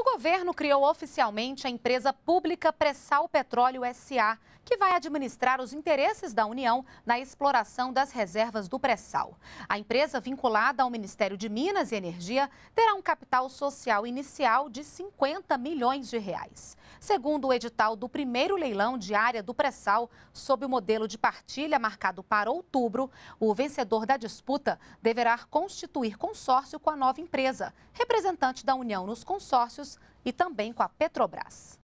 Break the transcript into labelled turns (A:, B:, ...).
A: O governo criou oficialmente a empresa pública Pressal Petróleo SA, que vai administrar os interesses da União na exploração das reservas do pré-sal. A empresa, vinculada ao Ministério de Minas e Energia, terá um capital social inicial de 50 milhões de reais. Segundo o edital do primeiro leilão de área do pré-sal, sob o modelo de partilha marcado para outubro, o vencedor da disputa deverá constituir consórcio com a nova empresa, representante da União nos consórcios e também com a Petrobras.